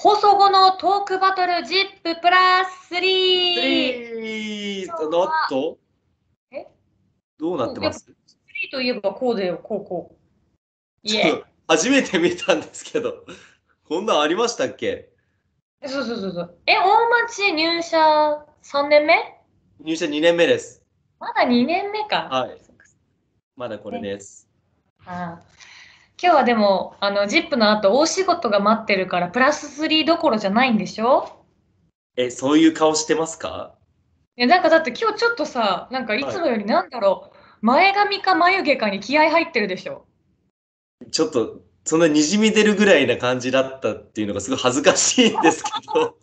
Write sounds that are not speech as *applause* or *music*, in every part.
放送後のトークバトル ZIP プラス 3! 3! なっとえどうなってます ?3 といえばこうだよ、こうこう。いえ。初めて見たんですけど、こんなんありましたっけそうそうそうそう。え、大町入社3年目入社2年目です。まだ2年目か。はい。まだこれです。ああ。今日はでも、あの、ZIP の後、大仕事が待ってるから、プラス3どころじゃないんでしょえ、そういう顔してますかいや、なんかだって今日ちょっとさ、なんかいつもよりなんだろう、前髪か眉毛かに気合入ってるでしょちょっと、そんなにじみ出るぐらいな感じだったっていうのがすごい恥ずかしいんですけど。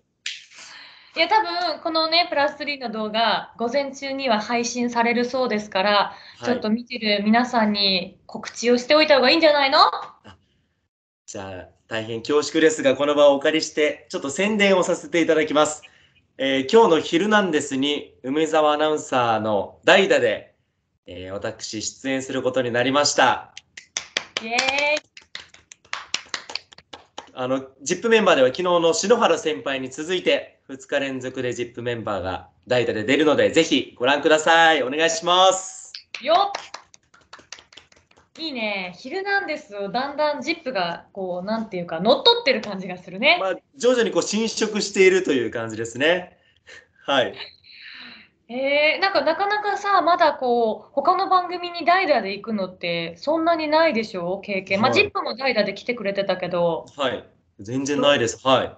いや多分このねプラス3の動画午前中には配信されるそうですから、はい、ちょっと見てる皆さんに告知をしておいた方がいいんじゃないのじゃあ大変恐縮ですがこの場をお借りしてちょっと宣伝をさせていただきます。えー、今日の「昼なんですに梅澤アナウンサーの代打で、えー、私出演することになりました。イエーイあの、ZIP メンバーでは昨日の篠原先輩に続いて、2日連続で ZIP メンバーが代打で出るので、ぜひご覧ください。お願いします。よいいね、ヒルナンデスをだんだん ZIP がこう、なんていうか、乗っ取ってる感じがするね。まあ、徐々にこう侵食しているという感じですね。はい。えー、なんかなかなかさ、まだこう、他の番組に代打で行くのってそんなにないでしょう、経験。まあ、ZIP も代打で来てくれてたけど、はい。全然ないです。はい。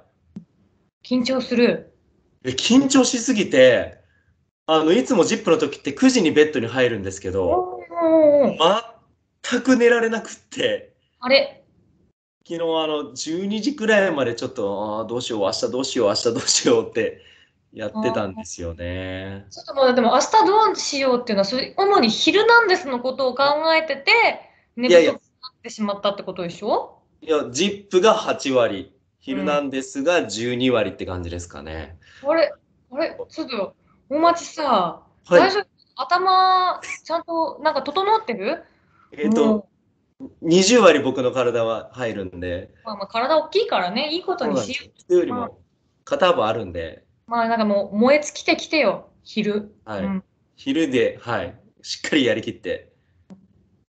緊張する。え緊張しすぎて、あの、いつも ZIP の時って9時にベッドに入るんですけど、全く寝られなくって、あれ昨日あの、12時くらいまでちょっと、あどうしよう、明日どうしよう、明日どうしようってやってたんですよね。ちょっとまあでも明日どうしようっていうのはそれ主に「ヒルナンデス」のことを考えてて寝不足になってしまったってことでしょいや「ZIP!」が8割「ヒルナンデス」が12割って感じですかね。うん、あれあれちょっとお待ちさ、はい、大丈夫頭ちゃんとなんか整ってるえっと、20割僕の体は入るんで。まあ、まあ体大きいからねいいことにしよう。うよりも肩幅あるんで。まあなんかもう燃え尽きてきてよ、昼。はい。うん、昼で、はい。しっかりやりきって。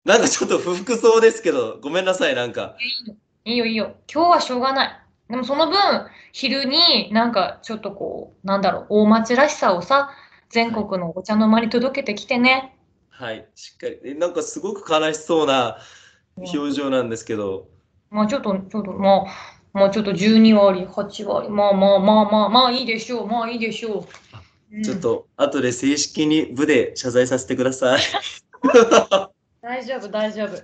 なんかちょっと不服そうですけど、ごめんなさい、なんか。いいよ、いいよ。今日はしょうがない。でもその分、昼になんかちょっとこう、なんだろう、大町らしさをさ、全国のお茶の間に届けてきてね。はい、しっかり。えなんかすごく悲しそうな表情なんですけど。まあちょっと、ちょっと、まあ、もうちょっと12割、8割、まあまあまあまあ、まあいいでしょう、まあいいでしょう。ちょっと後で正式に部で謝罪させてください。*laughs* 大丈夫、大丈夫。い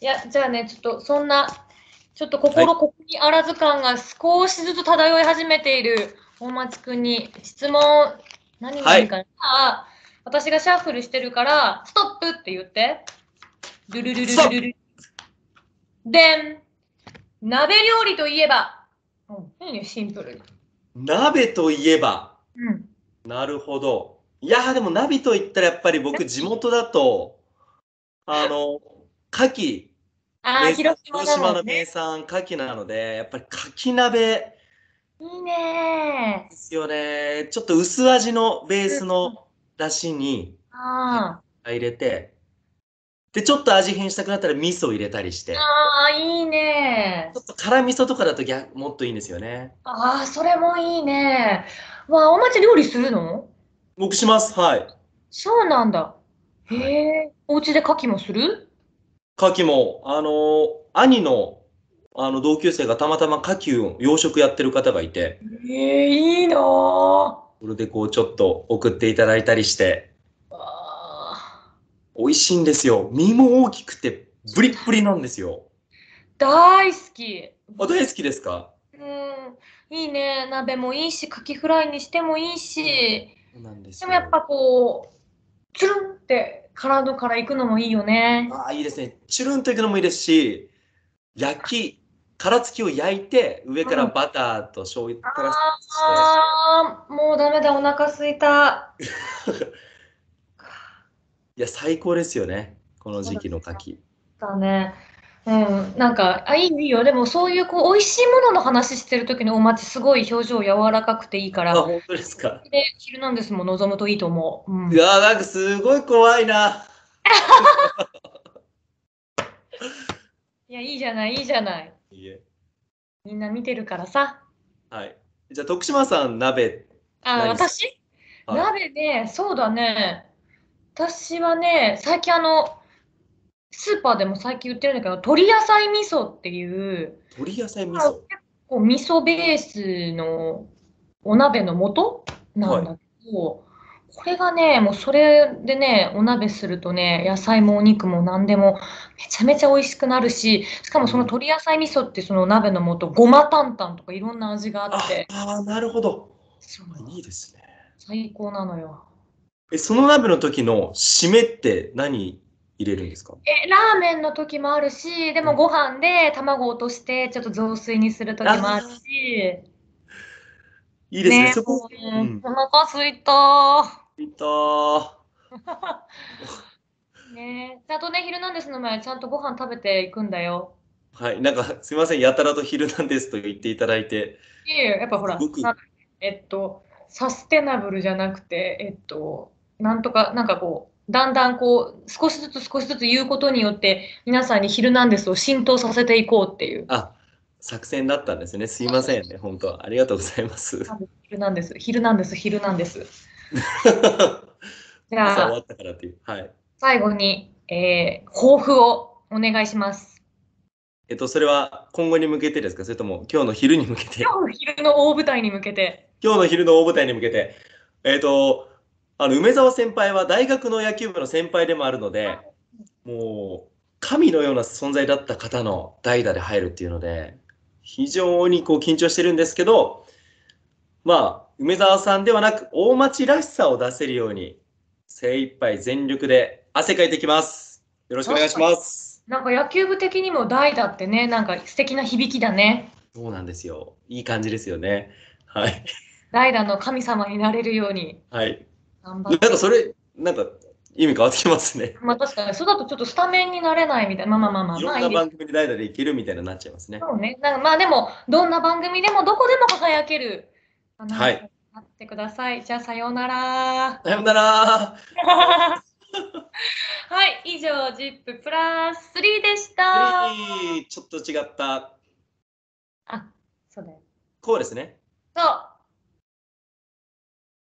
や、じゃあね、ちょっとそんな、ちょっと心ここにあらず感が少しずつ漂い始めている大町君に質問、何がいいかな、はい、私がシャッフルしてるから、ストップって言って。ルルルルルルル。でん。鍋料理といえば、うん、いいね、シンプルに。鍋といえば、うん、なるほど。いやでも鍋と言ったらやっぱり僕地元だと、あの、牡蠣、あ広島広島の名産牡蠣なので、やっぱり牡蠣鍋いいねですよね。ちょっと薄味のベースの出汁にああ、入れて、で、ちょっと味変したくなったら味噌を入れたりして。ああ、いいね。ちょっと辛味噌とかだと逆ゃもっといいんですよね。ああ、それもいいね。わあ、お待ち料理するの僕します、はい。そうなんだ。へえ、はい、お家で牡蠣もする牡蠣も、あのー、兄のあの同級生がたまたま牡蠣を養殖やってる方がいて。えー、いいなそれでこうちょっと送っていただいたりして。美味しいんですよ。身も大きくてブりっぷりなんですよ。大好き。あ、大好きですかうん。いいね。鍋もいいし、カキフライにしてもいいし。なんですでもやっぱこう、チュルンって体から行くのもいいよね。あいいですね。チュルンと行くのもいいですし、焼き、殻付きを焼いて、上からバターと醤油プラああ、もうだめだ、お腹すいた。*laughs* や、最高ですよね。この時期の蠣だね。うん、なんかあいいよでもそういうこう美味しいものの話してる時のお待ちすごい表情柔らかくていいからあ本当ですかで「昼なんですも望むといいと思う、うん、いやなんかすごい怖いな *laughs* いやいいじゃないいいじゃないいえみんな見てるからさはいじゃあ徳島さん鍋あ私、はい、鍋でそうだね私はね、最近あの、スーパーでも最近売ってるんだけど、鶏野菜味噌っていう、鶏野菜味噌結構味噌ベースのお鍋の素なんだけど、はい、これがね、もうそれでね、お鍋するとね、野菜もお肉も何でもめちゃめちゃ美味しくなるし、しかもその鶏野菜味噌ってその鍋の素、ごま担々とかいろんな味があって。ああ、なるほど。そういいですね。最高なのよ。え、その鍋の時の締めって何入れるんですかえ、ラーメンの時もあるし、でもご飯で卵落として、ちょっと雑炊にする時もあるし。いいですね、ねそこ。お腹すいたすいた *laughs* ねちゃんとね、ヒルナンデスの前、ちゃんとご飯食べていくんだよ。はい、なんかすみません、やたらとヒルナンデスと言っていただいて。いえ、やっぱほら、えっと、サステナブルじゃなくて、えっと、なんとか、なんかこう、だんだんこう、少しずつ少しずつ言うことによって、皆さんにヒルナンデスを浸透させていこうっていう。あ、作戦だったんですね。すいませんね。本当、ありがとうございます。ヒルナンデス、ヒルナンデス、ヒルナンデス。*laughs* じゃあ、はい、最後に、えー、抱負をお願いします。えっと、それは今後に向けてですかそれとも今日の昼に向けて今日の昼の大舞台に向けて今日の昼の大舞台に向けてえっとあの梅沢先輩は大学の野球部の先輩でもあるので、もう神のような存在だった方の代打で入るっていうので、非常にこう緊張してるんですけど、まあ、梅沢さんではなく、大町らしさを出せるように、精一杯全力で汗かいてきます。よろしくお願いします。なんか野球部的にも代打ってね、なんか素敵な響きだね。そうなんですよ。いい感じですよね。はい。代打の神様になれるように。はい。なんかそれ、なんか意味変わってきますね。*laughs* まあ確かに、そうだとちょっとスタメンになれないみたいな、まあまあまあまあ。いろんな番組で代打でいけるみたいななっちゃいますね。そうね。なんかまあでも、どんな番組でもどこでも輝ける。はい。待ってください。じゃあさようなら。さようなら。*laughs* はい、以上、ZIP プラス3でした。ちょっと違った。あ、そうだよ。こうですね。そう。